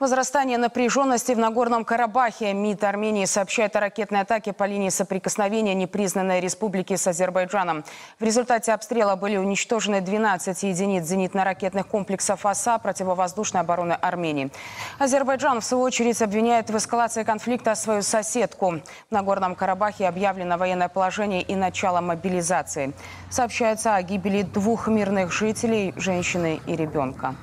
Возрастание напряженности в Нагорном Карабахе. МИД Армении сообщает о ракетной атаке по линии соприкосновения непризнанной республики с Азербайджаном. В результате обстрела были уничтожены 12 единиц зенитно-ракетных комплексов АСА противовоздушной обороны Армении. Азербайджан, в свою очередь, обвиняет в эскалации конфликта свою соседку. В Нагорном Карабахе объявлено военное положение и начало мобилизации. Сообщается о гибели двух мирных жителей, женщины и ребенка.